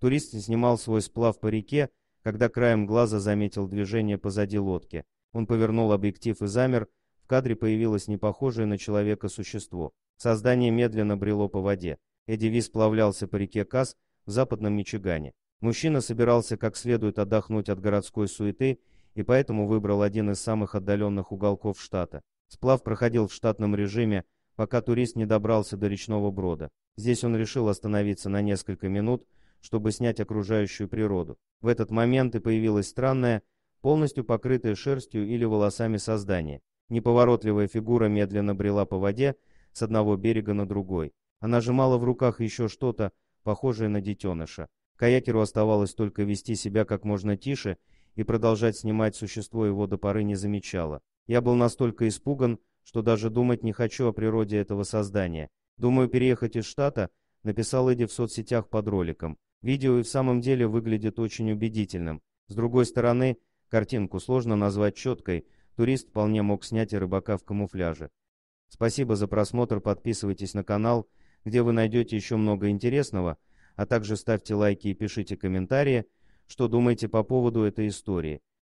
Турист снимал свой сплав по реке, когда краем глаза заметил движение позади лодки. Он повернул объектив и замер, в кадре появилось непохожее на человека существо. Создание медленно брело по воде. Эдди Ви сплавлялся по реке Кас в западном Мичигане. Мужчина собирался как следует отдохнуть от городской суеты и поэтому выбрал один из самых отдаленных уголков штата. Сплав проходил в штатном режиме, пока турист не добрался до речного брода. Здесь он решил остановиться на несколько минут, чтобы снять окружающую природу. В этот момент и появилось странное, полностью покрытое шерстью или волосами создание. Неповоротливая фигура медленно брела по воде с одного берега на другой. Она сжимала в руках еще что-то, похожее на детеныша. Каякеру оставалось только вести себя как можно тише и продолжать снимать существо его до поры не замечало. Я был настолько испуган, что даже думать не хочу о природе этого создания. Думаю переехать из штата, написал Эдди в соцсетях под роликом. Видео и в самом деле выглядит очень убедительным. С другой стороны, картинку сложно назвать четкой, турист вполне мог снять и рыбака в камуфляже. Спасибо за просмотр, подписывайтесь на канал, где вы найдете еще много интересного, а также ставьте лайки и пишите комментарии, что думаете по поводу этой истории.